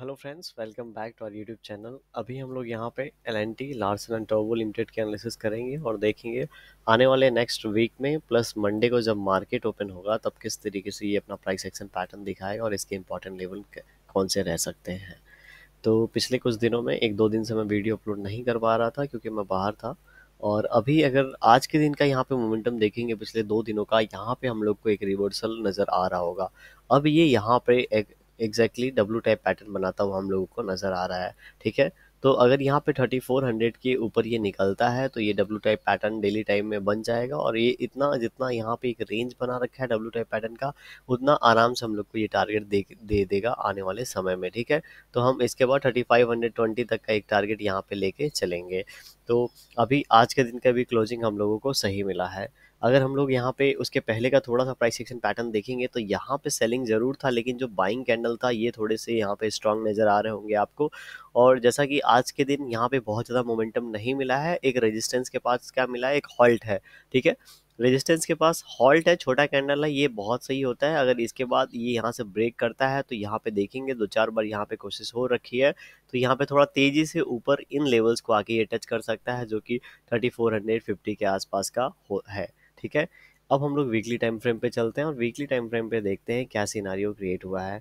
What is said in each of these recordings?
hello friends welcome back to our YouTube channel अभी हम लोग यहाँ पे L and T Larsen and टर्बो लिमिटेड के एनालिसिस करेंगे और देखेंगे आने वाले नेक्स्ट वीक में प्लस मंडे को जब मार्केट ओपन होगा तब किस तरीके से ये अपना प्राइस एक्शन पैटर्न दिखाएगा और इसके इंपॉर्टेंट लेवल कौन से रह सकते हैं तो पिछले कुछ दिनों में एक दो दिन से मैं वीडियो अपलोड नहीं कर पा रहा था क्योंकि मैं बाहर था और अभी अगर आज के दिन का यहाँ पे मोमेंटम देखेंगे पिछले दो दिनों का यहाँ पे हम लोग को एक रिवर्सल नज़र आ रहा होगा अब ये यहाँ पे एक एग्जैक्टली डब्लू टाइप पैटर्न बनाता हुआ हम लोगों को नज़र आ रहा है ठीक है तो अगर यहाँ पे 3400 के ऊपर ये निकलता है तो ये W type pattern daily time में बन जाएगा और ये इतना जितना यहाँ पे एक रेंज बना रखा है डब्लू टाइप पैटर्न का उतना आराम से हम लोग को ये टारगेट दे दे देगा आने वाले समय में ठीक है तो हम इसके बाद 3520 तक का एक टारगेट यहाँ पे लेके चलेंगे तो अभी आज के दिन का भी क्लोजिंग हम लोगों को सही मिला है अगर हम लोग यहाँ पे उसके पहले का थोड़ा सा प्राइस एक्शन पैटर्न देखेंगे तो यहाँ पे सेलिंग ज़रूर था लेकिन जो बाइंग कैंडल था ये थोड़े से यहाँ पे स्ट्रांग नज़र आ रहे होंगे आपको और जैसा कि आज के दिन यहाँ पे बहुत ज़्यादा मोमेंटम नहीं मिला है एक रेजिस्टेंस के पास क्या मिला है एक हॉल्ट है ठीक है रेजिस्टेंस के पास हॉल्ट है छोटा कैंडल है ये बहुत सही होता है अगर इसके बाद ये यहाँ से ब्रेक करता है तो यहाँ पे देखेंगे दो चार बार यहाँ पे कोशिश हो रखी है तो यहाँ पे थोड़ा तेज़ी से ऊपर इन लेवल्स को आके ये टच कर सकता है जो कि 3450 के आसपास का हो है ठीक है अब हम लोग वीकली टाइम फ्रेम पे चलते हैं और वीकली टाइम फ्रेम पे देखते हैं क्या सीनारियो क्रिएट हुआ है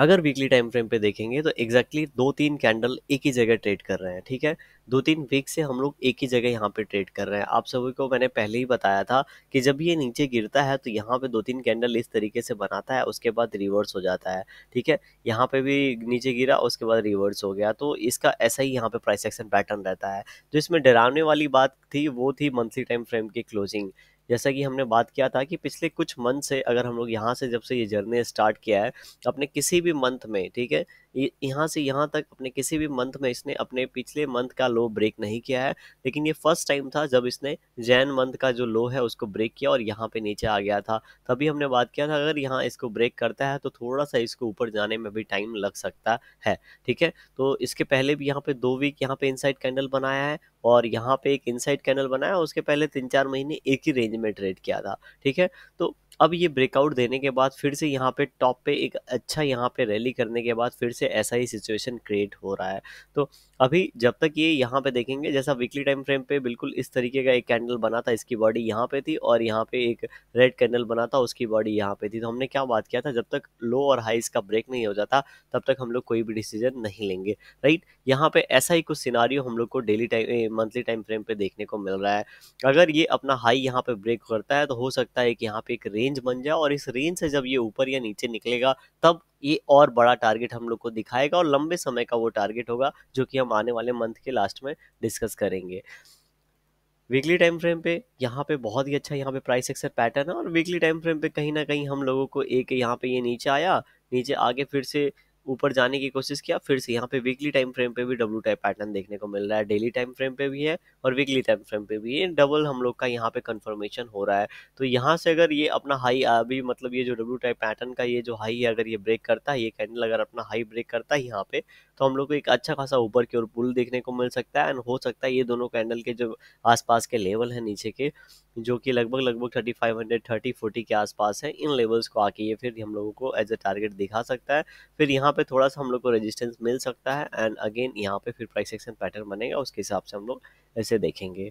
अगर वीकली टाइम फ्रेम पे देखेंगे तो एग्जैक्टली exactly दो तीन कैंडल एक ही जगह ट्रेड कर रहे हैं ठीक है दो तीन वीक से हम लोग एक ही जगह यहाँ पे ट्रेड कर रहे हैं आप सभी को मैंने पहले ही बताया था कि जब ये नीचे गिरता है तो यहाँ पे दो तीन कैंडल इस तरीके से बनाता है उसके बाद रिवर्स हो जाता है ठीक है यहाँ पे भी नीचे गिरा उसके बाद रिवर्स हो गया तो इसका ऐसा ही यहाँ पे प्राइस एक्शन पैटर्न रहता है जो इसमें डरावने वाली बात थी वो थी मंथली टाइम फ्रेम की क्लोजिंग जैसा कि हमने बात किया था कि पिछले कुछ मंथ से अगर हम लोग यहाँ से जब से ये जर्नी स्टार्ट किया है तो अपने किसी भी मंथ में ठीक है यहाँ से यहाँ तक अपने किसी भी मंथ में इसने अपने पिछले मंथ का लो ब्रेक नहीं किया है लेकिन ये फर्स्ट टाइम था जब इसने जैन मंथ का जो लो है उसको ब्रेक किया और यहाँ पे नीचे आ गया था तभी हमने बात किया था अगर यहाँ इसको ब्रेक करता है तो थोड़ा सा इसको ऊपर जाने में भी टाइम लग सकता है ठीक है तो इसके पहले भी यहाँ पे दो वीक यहाँ पे इनसाइड कैंडल बनाया है और यहाँ पे एक इनसाइड कैनल बनाया उसके पहले तीन चार महीने एक ही रेंज में ट्रेड किया था ठीक है तो अब ये ब्रेकआउट देने के बाद फिर से यहाँ पे टॉप पे एक अच्छा यहाँ पे रैली करने के बाद फिर से ऐसा ही सिचुएशन क्रिएट हो रहा है तो अभी जब तक ये यहाँ पे देखेंगे जैसा वीकली टाइम फ्रेम पे बिल्कुल इस तरीके का एक कैंडल बना था इसकी बॉडी यहाँ पे थी और यहाँ पे एक रेड कैंडल बना था उसकी बॉडी यहाँ पे थी तो हमने क्या बात किया था जब तक लो और हाई इसका ब्रेक नहीं हो जाता तब तक हम लोग कोई भी डिसीजन नहीं लेंगे राइट यहाँ पे ऐसा ही कुछ सिनारियो हम लोग को daily time monthly time frame पे देखने को मिल रहा है अगर ये अपना हाई यहाँ पे ब्रेक करता है तो हो सकता है कि यहाँ पे एक रेंज बन जाए और इस रेंज से जब ये ऊपर या नीचे निकलेगा तब ये और बड़ा टारगेट हम लोग को दिखाएगा और लंबे समय का वो टारगेट होगा जो कि हम आने वाले मंथ के लास्ट में डिस्कस करेंगे वीकली टाइम फ्रेम पे यहाँ पे बहुत ही अच्छा यहाँ पे प्राइस एक्सर पैटर्न है और वीकली टाइम फ्रेम पे कहीं ना कहीं हम लोगों को एक यहाँ पे ये यह नीचे आया नीचे आगे फिर से ऊपर जाने की कोशिश किया फिर से यहाँ पे वीकली टाइम फ्रेम पे भी डब्ल्यू टाइप पैटर्न देखने को मिल रहा है डेली टाइम फ्रेम पे भी है और वीकली टाइम फ्रेम पे भी है डबल हम लोग का यहाँ पे कन्फर्मेशन हो रहा है तो यहाँ से अगर ये अपना हाई अभी मतलब ये जो डब्ल्यू टाइप पैटर्न का ये जो हाई है अगर ये ब्रेक करता है ये कैंडल अगर अपना हाई ब्रेक करता है यहाँ पे तो हम लोग को एक अच्छा खासा ऊपर की ओर पुल देखने को मिल सकता है एंड हो सकता है ये दोनों कैंडल के जो आसपास के लेवल है नीचे के जो कि लगभग लगभग thirty five hundred thirty forty के आसपास है इन लेवल्स को आके ये फिर हम लोगों को एज अ टारगेट दिखा सकता है फिर यहाँ पे थोड़ा सा हम लोग को रेजिस्टेंस मिल सकता है एंड अगेन यहाँ पे फिर प्राइस एक्शन पैटर्न बनेगा उसके हिसाब से हम लोग ऐसे देखेंगे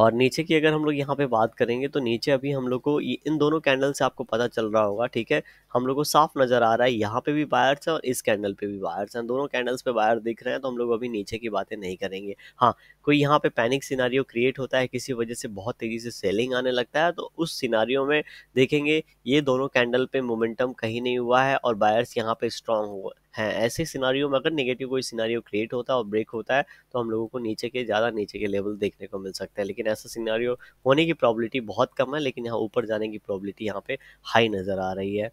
और नीचे की अगर हम लोग यहाँ पे बात करेंगे तो नीचे अभी हम लोग को इन दोनों कैंडल से आपको पता चल रहा होगा ठीक है हम लोग को साफ नज़र आ रहा है यहाँ पे भी बायर्स हैं और इस कैंडल पे भी बायर्स हैं दोनों कैंडल्स पे बायर दिख रहे हैं तो हम लोग अभी नीचे की बातें नहीं करेंगे हाँ कोई यहाँ पे पैनिक सिनारियो क्रिएट होता है किसी वजह से बहुत तेज़ी से सेलिंग आने लगता है तो उस सिनारियो में देखेंगे ये दोनों कैंडल पर मोमेंटम कहीं नहीं हुआ है और बायर्स यहाँ पर स्ट्रांग हुआ हैं ऐसे सिनारियों में अगर नेगेटिव कोई सिनारियो क्रिएट होता है और ब्रेक होता है तो हम लोगों को नीचे के ज़्यादा नीचे के लेवल देखने को मिल सकता है लेकिन ऐसा सिनारियो होने की प्रॉबिलिटी बहुत कम है लेकिन यहाँ ऊपर जाने की प्रॉबिलिटी यहाँ पर हाई नज़र आ रही है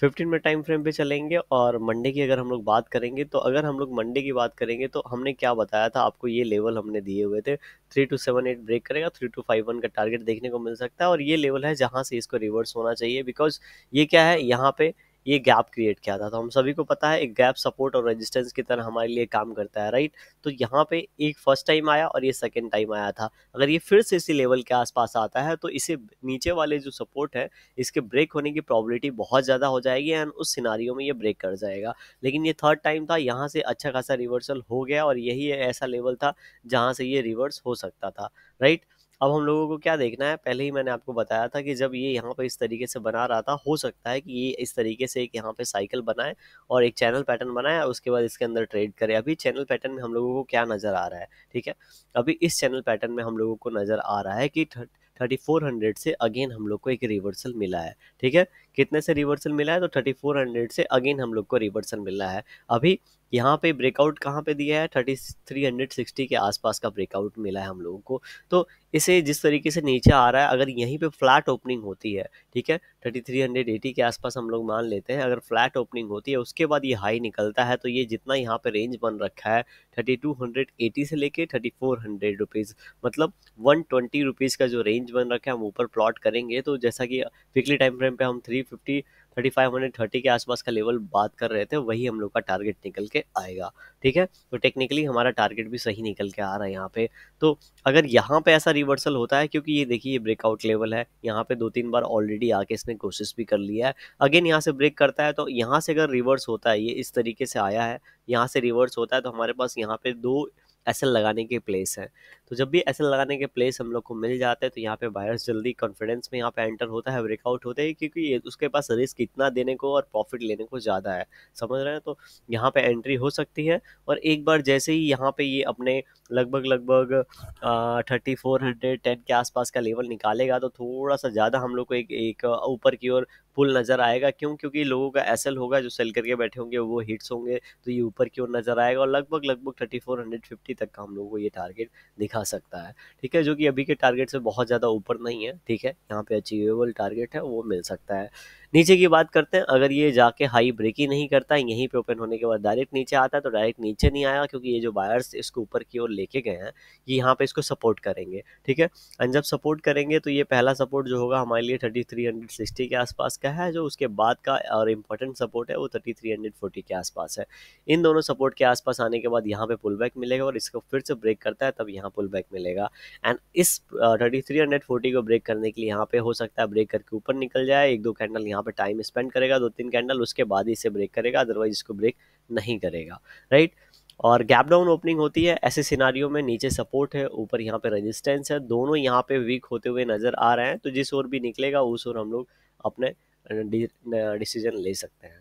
फिफ्टीन में टाइम फ्रेम पे चलेंगे और मंडे की अगर हम लोग बात करेंगे तो अगर हम लोग मंडे की बात करेंगे तो हमने क्या बताया था आपको ये लेवल हमने दिए हुए थे three two seven eight break करेगा थ्री टू फाइव वन का टारगेट देखने को मिल सकता है और ये लेवल है जहाँ से इसको रिवर्स होना चाहिए बिकॉज ये क्या है यहाँ पे ये गैप क्रिएट किया था तो हम सभी को पता है एक गैप सपोर्ट और रेजिस्टेंस की तरह हमारे लिए काम करता है राइट तो यहाँ पे एक फर्स्ट टाइम आया और ये सेकेंड टाइम आया था अगर ये फिर से इसी लेवल के आसपास आता है तो इसे नीचे वाले जो सपोर्ट है इसके ब्रेक होने की प्रॉबिलिटी बहुत ज़्यादा हो जाएगी एंड उस सिनारियों में ये ब्रेक कर जाएगा लेकिन ये थर्ड टाइम था यहाँ से अच्छा खासा रिवर्सल हो गया और यही ऐसा लेवल था जहाँ से ये रिवर्स हो सकता था राइट अब हम लोगों को क्या देखना है पहले ही मैंने आपको बताया था कि जब ये यहाँ पर इस तरीके से बना रहा था हो सकता है कि ये इस तरीके से एक यहाँ पे साइकिल बनाए और एक चैनल पैटर्न बनाए उसके बाद इसके अंदर ट्रेड करे अभी चैनल पैटर्न में हम लोगों को क्या नज़र आ रहा है ठीक है अभी इस चैनल पैटर्न में हम लोगों को नज़र आ रहा है कि थर्टी फोर हंड्रेड से अगेन हम लोग को एक रिवर्सल मिला है ठीक है कितने से रिवर्सल मिला है तो थर्टी फोर हंड्रेड से अगेन हम लोग को रिवर्सल मिला है अभी यहाँ पे ब्रेकआउट कहाँ पे दिया है थर्टी थ्री हंड्रेड सिक्सटी के आसपास का ब्रेकआउट मिला है हम लोगों को तो इसे जिस तरीके से नीचे आ रहा है अगर यहीं पे फ्लैट ओपनिंग होती है ठीक है थर्टी थ्री हंड्रेड एटी के आसपास हम लोग मान लेते हैं अगर फ्लैट ओपनिंग होती है उसके बाद ये हाई निकलता है तो ये जितना यहाँ पे रेंज बन रखा है थर्टी टू हंड्रेड एटी से लेके थर्टी फोर हंड्रेड रुपीज़ मतलब वन ट्वेंटी रुपीज़ का जो रेंज बन रखा है हम ऊपर प्लॉट करेंगे तो जैसा कि वीकली टाइम फ्रेम पर हम three fifty thirty five hundred thirty के आसपास का लेवल बात कर रहे थे वही हम लोग का टारगेट निकल के आएगा ठीक है तो टेक्निकली हमारा टारगेट भी सही निकल के आ रहा है यहाँ पे तो अगर यहाँ पे ऐसा रिवर्सल होता है क्योंकि ये देखिए ये ब्रेकआउट लेवल है यहाँ पे दो तीन बार ऑलरेडी आके इसने कोशिश भी कर लिया है अगेन यहाँ से ब्रेक करता है तो यहाँ से अगर रिवर्स होता है ये इस तरीके से आया है यहाँ से रिवर्स होता है तो हमारे पास यहाँ पे दो एस लगाने के प्लेस हैं तो जब भी एस लगाने के प्लेस हम लोग को मिल जाते हैं तो यहाँ पे बायर्स जल्दी कॉन्फिडेंस में यहाँ पे एंटर होता है ब्रेकआउट होते हैं क्योंकि उसके पास रिस्क इतना देने को और प्रॉफिट लेने को ज़्यादा है समझ रहे हैं तो यहाँ पे एंट्री हो सकती है और एक बार जैसे ही यहाँ पे ये अपने लगभग लगभग थर्टी फोर हंड्रेड टेन के आसपास का लेवल निकालेगा तो थोड़ा सा ज़्यादा हम लोग को एक एक ऊपर की ओर पुल नज़र आएगा क्यों क्योंकि लोगों का एसल होगा जो सेल करके बैठे होंगे वो हिट्स होंगे तो ये ऊपर की ओर नज़र आएगा और लगभग लगभग थर्टी फोर हंड्रेड फिफ्टी तक का हम लोगों को ये टारगेट दिखा सकता है ठीक है जो कि अभी के टारगेट से बहुत ज़्यादा ऊपर नहीं है ठीक है यहाँ पे अचीवेबल टारगेट है वो मिल सकता है नीचे की बात करते हैं अगर ये जाके हाई ब्रेक ही नहीं करता यहीं पे ओपन होने के बाद डायरेक्ट नीचे आता तो डायरेक्ट नीचे नहीं आया क्योंकि ये जो बायर्स इसको ऊपर की ओर लेके गए हैं ये यहाँ पे इसको सपोर्ट करेंगे ठीक है एंड जब सपोर्ट करेंगे तो ये पहला सपोर्ट जो होगा हमारे लिए थर्टी थ्री हंड्रेड सिक्सटी के आसपास का है जो उसके बाद का और इम्पोर्टेंट सपोर्ट है वो थर्टी थ्री हंड्रेड फोर्टी के आसपास है इन दोनों सपोर्ट के आसपास आने के बाद यहाँ पे पुल बैक मिलेगा और इसको फिर से ब्रेक करता है तब यहाँ पुल बैक मिलेगा एंड इस थर्टी थ्री हंड्रेड फोर्टी को ब्रेक करने के लिए यहाँ पे हो सकता है ब्रेक करके ऊपर निकल जाए एक दो कैंडल यहाँ पे टाइम स्पेंड करेगा दो तीन कैंडल उसके बाद ही इसे ब्रेक करेगा अदरवाइज इसको ब्रेक नहीं करेगा राइट और गैप डाउन ओपनिंग होती है ऐसे सिनारियों में नीचे सपोर्ट है ऊपर यहाँ पे रेजिस्टेंस है दोनों यहाँ पे वीक होते हुए नज़र आ रहे हैं तो जिस ओर भी निकलेगा उस ओर हम लोग अपने डिसीजन ले सकते हैं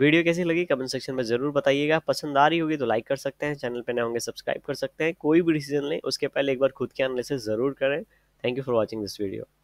वीडियो कैसी लगी कमेंट सेक्शन में ज़रूर बताइएगा पसंद आ रही होगी तो लाइक कर सकते हैं चैनल पर नए होंगे सब्सक्राइब कर सकते हैं कोई भी डिसीजन लें उसके पहले एक बार खुद के एनालिसिस ज़रूर करें thank you for watching this video